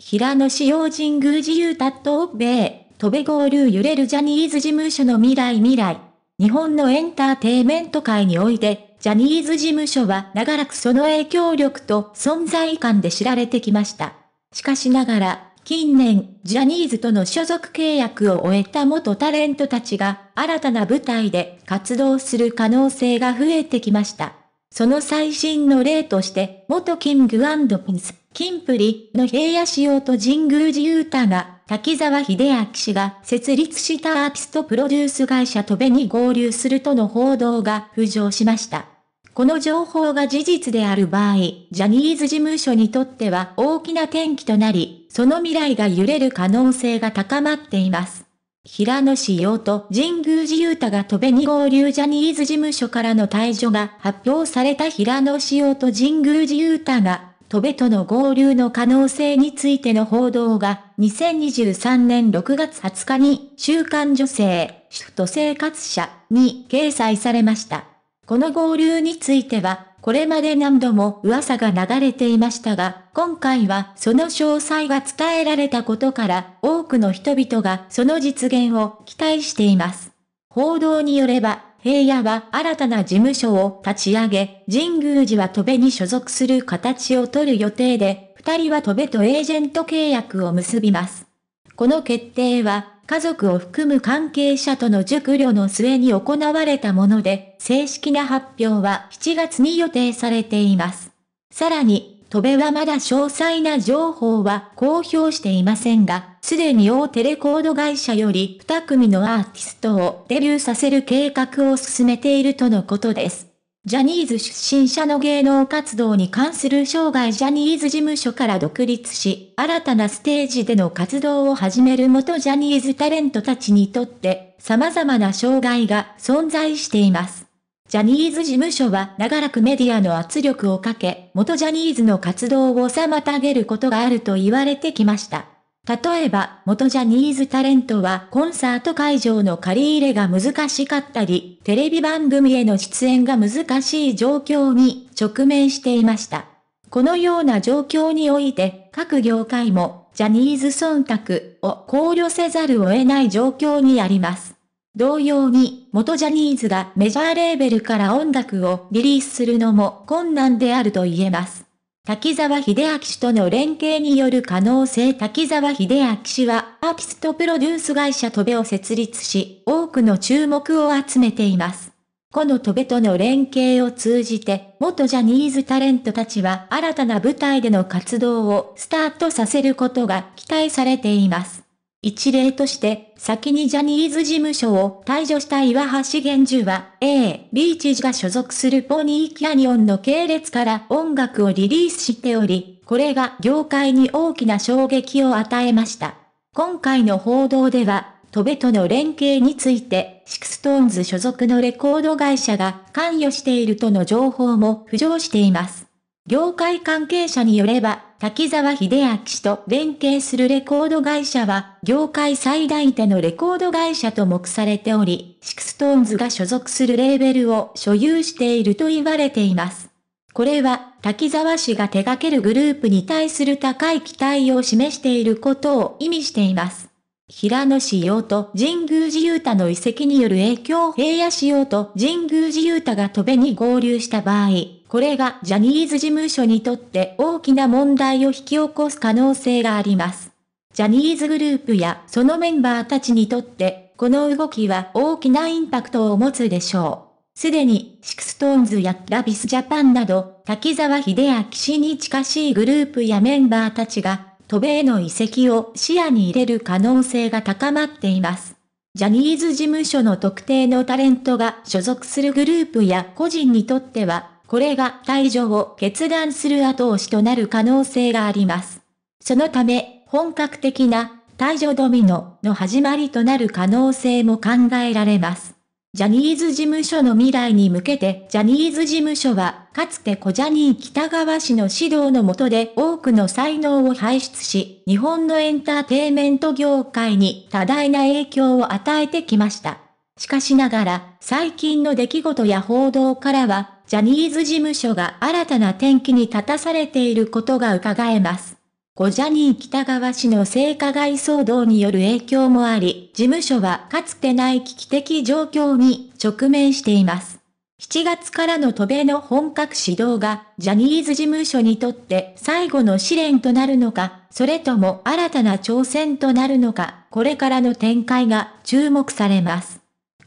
平野紫耀神宮自由達東米、戸部合流揺れるジャニーズ事務所の未来未来。日本のエンターテイメント界において、ジャニーズ事務所は長らくその影響力と存在感で知られてきました。しかしながら、近年、ジャニーズとの所属契約を終えた元タレントたちが、新たな舞台で活動する可能性が増えてきました。その最新の例として、元キングピンス、キンプリの平野仕様と神宮寺雄太が、滝沢秀明氏が設立したアーティストプロデュース会社トベに合流するとの報道が浮上しました。この情報が事実である場合、ジャニーズ事務所にとっては大きな転機となり、その未来が揺れる可能性が高まっています。平野紫耀と神宮寺勇太が戸辺に合流ジャニーズ事務所からの退場が発表された平野紫耀と神宮寺勇太が、戸辺との合流の可能性についての報道が、2023年6月20日に、週刊女性、シフト生活者に掲載されました。この合流については、これまで何度も噂が流れていましたが、今回はその詳細が伝えられたことから、多くの人々がその実現を期待しています。報道によれば、平野は新たな事務所を立ち上げ、神宮寺は戸部に所属する形を取る予定で、二人は戸部とエージェント契約を結びます。この決定は、家族を含む関係者との熟慮の末に行われたもので、正式な発表は7月に予定されています。さらに、戸部はまだ詳細な情報は公表していませんが、すでに大手レコード会社より2組のアーティストをデビューさせる計画を進めているとのことです。ジャニーズ出身者の芸能活動に関する生涯ジャニーズ事務所から独立し、新たなステージでの活動を始める元ジャニーズタレントたちにとって、様々な障害が存在しています。ジャニーズ事務所は長らくメディアの圧力をかけ、元ジャニーズの活動を妨げることがあると言われてきました。例えば、元ジャニーズタレントはコンサート会場の借り入れが難しかったり、テレビ番組への出演が難しい状況に直面していました。このような状況において、各業界もジャニーズ忖度を考慮せざるを得ない状況にあります。同様に、元ジャニーズがメジャーレーベルから音楽をリリースするのも困難であると言えます。滝沢秀明氏との連携による可能性滝沢秀明氏はアーティストプロデュース会社トベを設立し、多くの注目を集めています。このトベとの連携を通じて、元ジャニーズタレントたちは新たな舞台での活動をスタートさせることが期待されています。一例として、先にジャニーズ事務所を退場した岩橋玄樹は、A、ビーチが所属するポニーキャニオンの系列から音楽をリリースしており、これが業界に大きな衝撃を与えました。今回の報道では、トベとの連携について、シクストーンズ所属のレコード会社が関与しているとの情報も浮上しています。業界関係者によれば、滝沢秀明氏と連携するレコード会社は、業界最大手のレコード会社と目されており、シクストーンズが所属するレーベルを所有していると言われています。これは、滝沢氏が手掛けるグループに対する高い期待を示していることを意味しています。平野仕用と神宮寺雄太の遺跡による影響を平野仕用と神宮寺雄太が戸べに合流した場合、これがジャニーズ事務所にとって大きな問題を引き起こす可能性があります。ジャニーズグループやそのメンバーたちにとって、この動きは大きなインパクトを持つでしょう。すでに、シクストーンズやラビスジャパンなど、滝沢秀明氏に近しいグループやメンバーたちが、渡米への移籍を視野に入れる可能性が高まっています。ジャニーズ事務所の特定のタレントが所属するグループや個人にとっては、これが退場を決断する後押しとなる可能性があります。そのため、本格的な退場ドミノの始まりとなる可能性も考えられます。ジャニーズ事務所の未来に向けて、ジャニーズ事務所は、かつて小ジャニー北川氏の指導の下で多くの才能を輩出し、日本のエンターテイメント業界に多大な影響を与えてきました。しかしながら、最近の出来事や報道からは、ジャニーズ事務所が新たな転機に立たされていることが伺えます。ごジャニー北川氏の性加害騒動による影響もあり、事務所はかつてない危機的状況に直面しています。7月からの渡米の本格始動が、ジャニーズ事務所にとって最後の試練となるのか、それとも新たな挑戦となるのか、これからの展開が注目されます。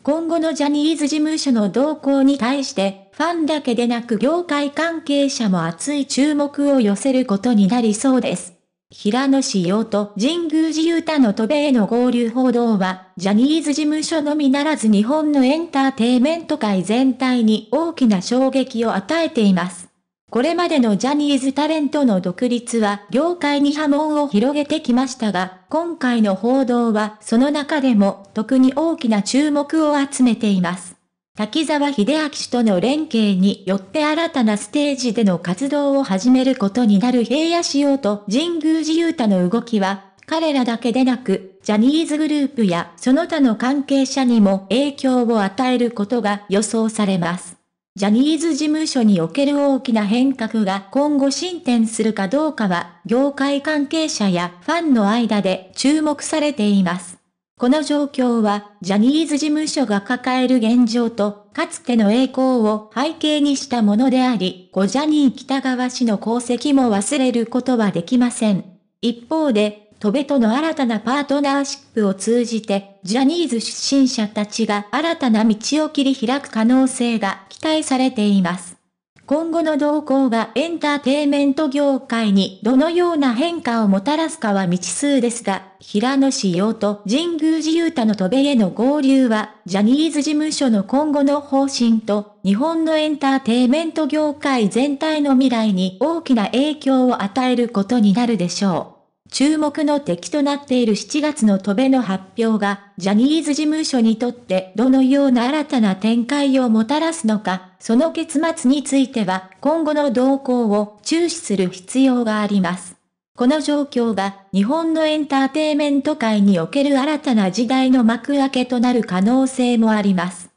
今後のジャニーズ事務所の動向に対して、ファンだけでなく業界関係者も熱い注目を寄せることになりそうです。平野紫耀と神宮寺勇太の渡米の合流報道は、ジャニーズ事務所のみならず日本のエンターテイメント界全体に大きな衝撃を与えています。これまでのジャニーズタレントの独立は業界に波紋を広げてきましたが、今回の報道はその中でも特に大きな注目を集めています。滝沢秀明氏との連携によって新たなステージでの活動を始めることになる平野仕様と神宮寺雄太の動きは、彼らだけでなく、ジャニーズグループやその他の関係者にも影響を与えることが予想されます。ジャニーズ事務所における大きな変革が今後進展するかどうかは、業界関係者やファンの間で注目されています。この状況は、ジャニーズ事務所が抱える現状と、かつての栄光を背景にしたものであり、小ジャニー北川氏の功績も忘れることはできません。一方で、戸部との新たなパートナーシップを通じて、ジャニーズ出身者たちが新たな道を切り開く可能性が期待されています。今後の動向がエンターテイメント業界にどのような変化をもたらすかは未知数ですが、平野紫耀と神宮寺勇太の戸辺への合流は、ジャニーズ事務所の今後の方針と、日本のエンターテイメント業界全体の未来に大きな影響を与えることになるでしょう。注目の敵となっている7月の飛べの発表が、ジャニーズ事務所にとってどのような新たな展開をもたらすのか、その結末については、今後の動向を注視する必要があります。この状況が、日本のエンターテイメント界における新たな時代の幕開けとなる可能性もあります。